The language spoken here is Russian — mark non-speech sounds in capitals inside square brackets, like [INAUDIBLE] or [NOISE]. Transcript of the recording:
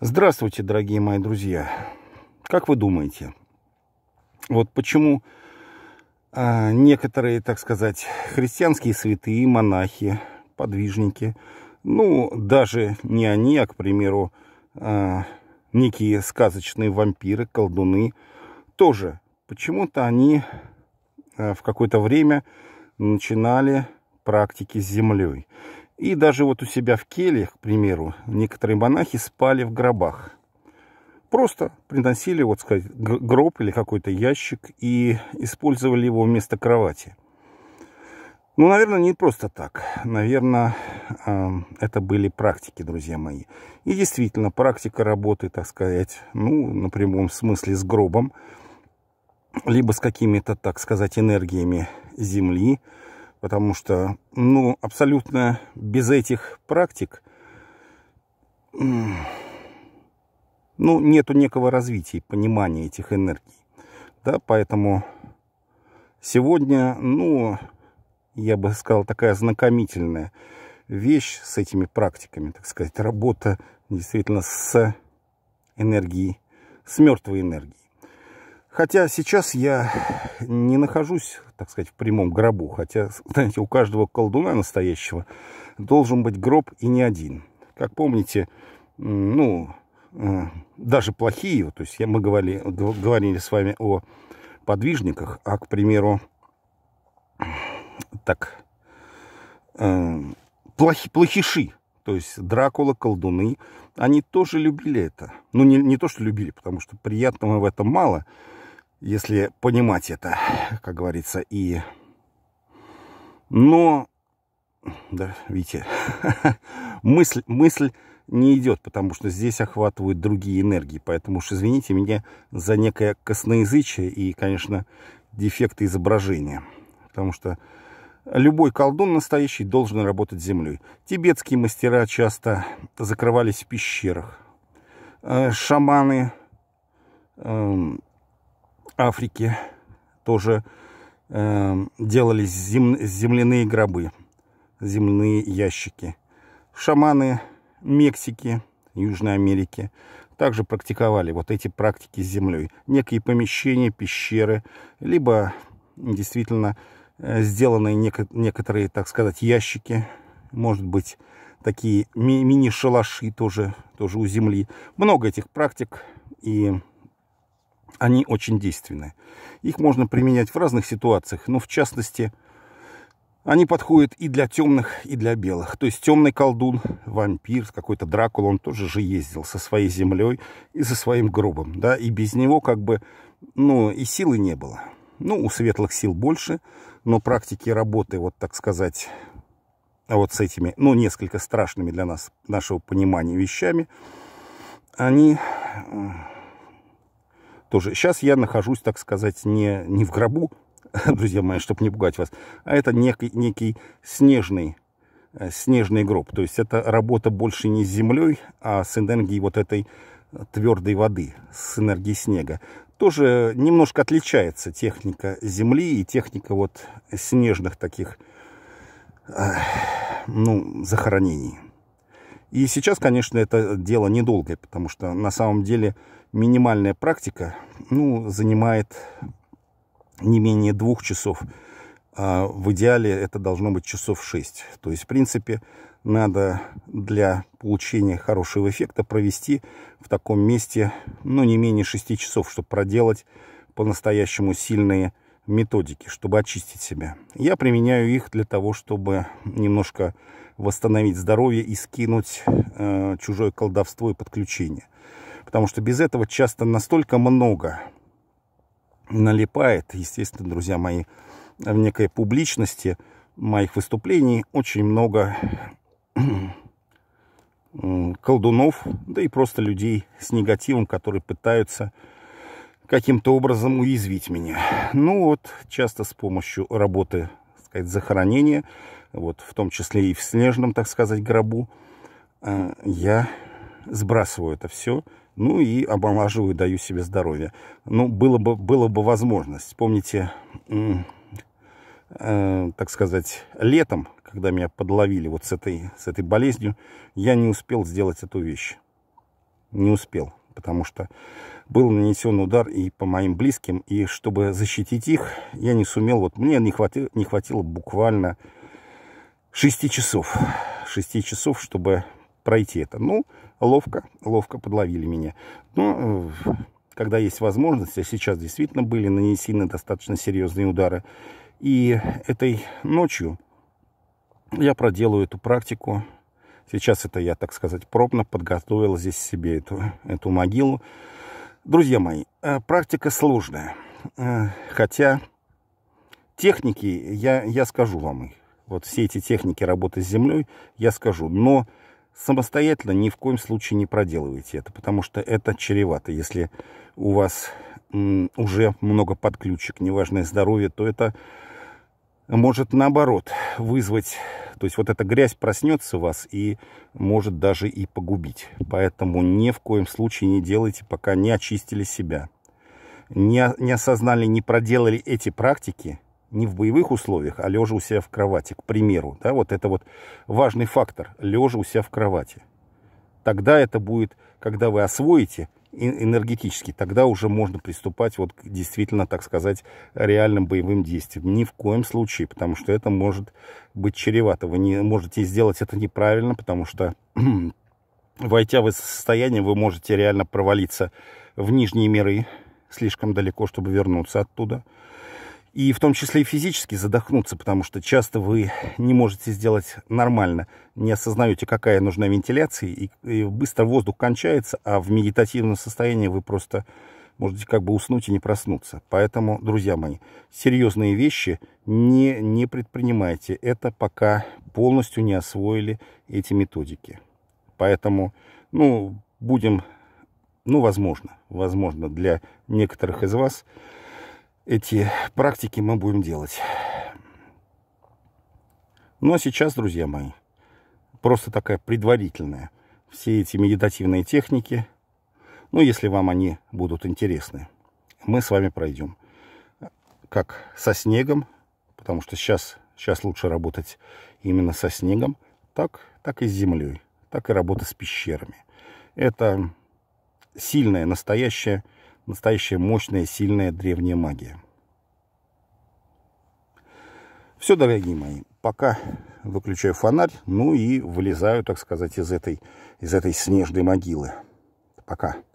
Здравствуйте, дорогие мои друзья. Как вы думаете, вот почему а, некоторые, так сказать, христианские святые, монахи, подвижники, ну, даже не они, а, к примеру, а, некие сказочные вампиры, колдуны, тоже почему-то они а, в какое-то время начинали практики с землей. И даже вот у себя в кельях, к примеру, некоторые монахи спали в гробах. Просто приносили, вот сказать, гроб или какой-то ящик и использовали его вместо кровати. Ну, наверное, не просто так. Наверное, эм, это были практики, друзья мои. И действительно, практика работы, так сказать, ну, на прямом смысле с гробом, либо с какими-то, так сказать, энергиями Земли, Потому что, ну, абсолютно без этих практик, ну, нету некого развития, понимания этих энергий. Да, поэтому сегодня, ну, я бы сказал, такая знакомительная вещь с этими практиками, так сказать, работа действительно с энергией, с мертвой энергией. Хотя сейчас я не нахожусь, так сказать, в прямом гробу. Хотя, знаете, у каждого колдуна настоящего должен быть гроб и не один. Как помните, ну, э, даже плохие, то есть мы говорили, говорили с вами о подвижниках, а, к примеру, так, э, плохи, плохиши, то есть Дракула, колдуны, они тоже любили это. Ну, не, не то, что любили, потому что приятного в этом мало – если понимать это, как говорится, и... Но, да, видите, [LAUGHS] мысль, мысль не идет, потому что здесь охватывают другие энергии. Поэтому уж извините меня за некое косноязычие и, конечно, дефекты изображения. Потому что любой колдун настоящий должен работать с землей. Тибетские мастера часто закрывались в пещерах. Э, шаманы, эм, Африке тоже э, делались зем, земляные гробы, земные ящики. Шаманы Мексики, Южной Америки также практиковали вот эти практики с землей. Некие помещения, пещеры, либо действительно э, сделанные сделаны некоторые, так сказать, ящики, может быть, такие ми мини-шалаши тоже, тоже у земли. Много этих практик и они очень действенны. Их можно применять в разных ситуациях, но в частности, они подходят и для темных, и для белых. То есть темный колдун, вампир, какой-то Дракул, он тоже же ездил со своей землей и со своим гробом. Да? И без него как бы, ну, и силы не было. Ну, у светлых сил больше, но практики работы, вот так сказать, вот с этими, ну, несколько страшными для нас, нашего понимания вещами, они тоже. Сейчас я нахожусь, так сказать, не, не в гробу, [LAUGHS] друзья мои, чтобы не пугать вас, а это некий, некий снежный, э, снежный гроб. То есть это работа больше не с землей, а с энергией вот этой твердой воды, с энергией снега. Тоже немножко отличается техника земли и техника вот снежных таких, э, ну, захоронений. И сейчас, конечно, это дело недолгое, потому что на самом деле минимальная практика ну, занимает не менее двух часов. А в идеале это должно быть часов 6. То есть, в принципе, надо для получения хорошего эффекта провести в таком месте ну, не менее 6 часов, чтобы проделать по-настоящему сильные методики, чтобы очистить себя. Я применяю их для того, чтобы немножко восстановить здоровье и скинуть э, чужое колдовство и подключение потому что без этого часто настолько много налипает, естественно, друзья мои, в некой публичности моих выступлений очень много [CLEARS THROAT] колдунов, да и просто людей с негативом, которые пытаются каким-то образом уязвить меня. Ну вот, часто с помощью работы, так сказать, захоронения, вот в том числе и в снежном, так сказать, гробу, э, я сбрасываю это все ну и омолаживаю, даю себе здоровье. Ну, было бы, было бы возможность. Помните, э, так сказать, летом, когда меня подловили вот с этой, с этой болезнью, я не успел сделать эту вещь. Не успел, потому что был нанесен удар и по моим близким, и чтобы защитить их, я не сумел. Вот мне не хватило, не хватило буквально 6 часов. 6 часов, чтобы пройти это. Ну, ловко, ловко подловили меня. Но ну, когда есть возможность, а сейчас действительно были нанесены достаточно серьезные удары, и этой ночью я проделаю эту практику. Сейчас это я, так сказать, пробно подготовил здесь себе эту, эту могилу. Друзья мои, э, практика сложная. Э, хотя техники, я, я скажу вам их. Вот все эти техники работы с землей, я скажу. Но Самостоятельно ни в коем случае не проделывайте это, потому что это чревато. Если у вас уже много подключек, неважное здоровье, то это может наоборот вызвать, то есть вот эта грязь проснется у вас и может даже и погубить. Поэтому ни в коем случае не делайте, пока не очистили себя, не, не осознали, не проделали эти практики, не в боевых условиях, а лежа у себя в кровати, к примеру. Да, вот это вот важный фактор, лежа у себя в кровати. Тогда это будет, когда вы освоите энергетически, тогда уже можно приступать вот к действительно, так сказать, реальным боевым действиям. Ни в коем случае, потому что это может быть чревато. Вы не можете сделать это неправильно, потому что [CLEARS THROAT] войдя в это состояние, вы можете реально провалиться в нижние миры, слишком далеко, чтобы вернуться оттуда и в том числе и физически задохнуться, потому что часто вы не можете сделать нормально, не осознаете, какая нужна вентиляция, и, и быстро воздух кончается, а в медитативном состоянии вы просто можете как бы уснуть и не проснуться. Поэтому, друзья мои, серьезные вещи не, не предпринимайте. Это пока полностью не освоили эти методики. Поэтому, ну, будем, ну, возможно, возможно, для некоторых из вас эти практики мы будем делать. Ну а сейчас, друзья мои, просто такая предварительная. Все эти медитативные техники, ну если вам они будут интересны, мы с вами пройдем. Как со снегом, потому что сейчас, сейчас лучше работать именно со снегом, так, так и с землей, так и работа с пещерами. Это сильное, настоящее Настоящая мощная, сильная древняя магия. Все, дорогие мои, пока выключаю фонарь, ну и вылезаю, так сказать, из этой, из этой снежной могилы. Пока.